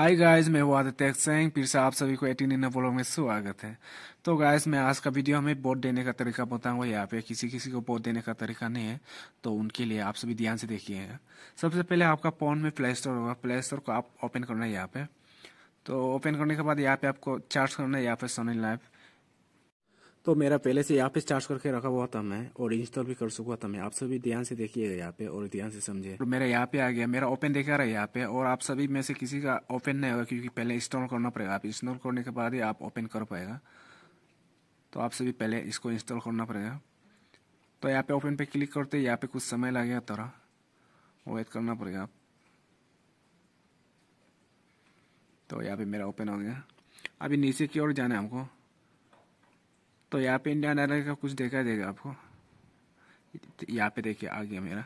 hi guys मैं हूँ आदित्य सिंह फिर से आप सभी को एटीन इन ब्लॉग में स्वागत है तो गाइस मैं आज का वीडियो हमें वोट देने का तरीका बताऊंगा यहाँ पे किसी किसी को वोट देने का तरीका नहीं है तो उनके लिए आप सभी ध्यान से देखिएगा सबसे पहले आपका फ़ोन में प्ले स्टोर होगा प्ले स्टोर को आप ओपन करना है यहाँ पे तो ओपन करने के बाद यहाँ पे आपको चार्ज करना है यहाँ पे सोनी लाइफ तो मेरा पहले से यहाँ पे स्टार्ट करके रखा हुआ था मैं और इंस्टॉल भी कर चुका था मैं आप सभी ध्यान से देखिएगा यहाँ पे और ध्यान से समझे मेरा यहाँ पे आ गया मेरा ओपन देखा रहा है यहाँ पे और आप सभी में से किसी का ओपन नहीं होगा क्योंकि पहले इंस्टॉल करना पड़ेगा आप इंस्टॉल करने के बाद ही आप ओपन कर पाएगा तो आप सभी पहले इसको इंस्टॉल करना पड़ेगा तो यहाँ पे ओपन पे क्लिक करते यहाँ पे कुछ समय लगेगा थोड़ा वेट करना पड़ेगा आप तो यहाँ पे मेरा ओपन हो गया अभी नीचे की ओर जाना है हमको तो यहाँ पे इंडियन आइडल का कुछ देखा देगा आपको यहाँ पे देखिए आ गया मेरा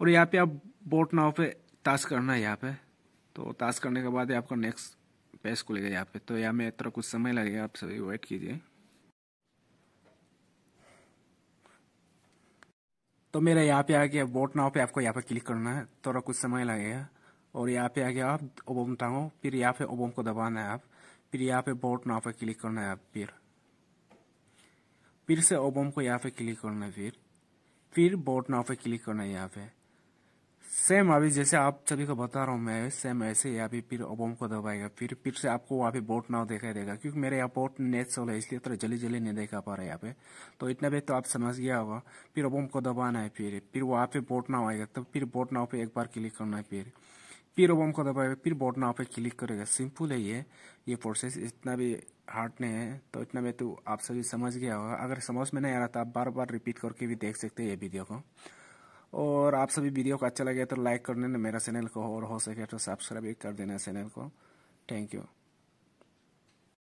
और यहाँ पे आप बोट नाव पे टास्क करना है यहाँ पे तो टास्क करने के बाद आपका नेक्स्ट पेज खुलेगा यहाँ पे तो यहाँ में थोड़ा कुछ समय लगेगा आप सभी वेट कीजिए तो मेरा यहाँ पे आ गया बोट नाव पे आपको यहाँ पे क्लिक करना है थोड़ा कुछ समय लगेगा और यहाँ पे आ गया आप ओबम टांगो फिर यहाँ पे ओबम को दबाना है आप फिर यहाँ पे बोट नाव पे क्लिक करना है आप फिर फिर से ओबम को यहाँ पे क्लिक करना है फिर फिर बोट नाव पे क्लिक करना है यहाँ पे सेम अभी जैसे आप सभी को बता रहा हूँ मैं सेम ऐसे यहाँ पे फिर ओबम को दबाएगा फिर फिर से आपको वहाँ पे बोट नाव दिखाई देगा क्योंकि मेरे यहाँ बोट नेट सोल है इसलिए थोड़ा जल्दी जल्दी नहीं देखा पा रहा है यहाँ पे तो इतना भी तो आप समझ गया होगा फिर ओबम को दबाना है फिर फिर वहाँ पे बोट नाव आएगा तो फिर बोट नाव पे एक बार क्लिक करना है फिर फिर अब हम कर फिर बॉटम नाव पे क्लिक करेगा सिंपल है ये ये प्रोसेस इतना भी हार्ड नहीं है तो इतना में तो आप सभी समझ गया होगा अगर समझ में नहीं आ रहा था तो आप बार बार रिपीट करके भी देख सकते हैं ये वीडियो को और आप सभी वीडियो को अच्छा लगे तो लाइक कर देना मेरा चैनल को और हो सके तो सब्सक्राइब कर देना चैनल को थैंक यू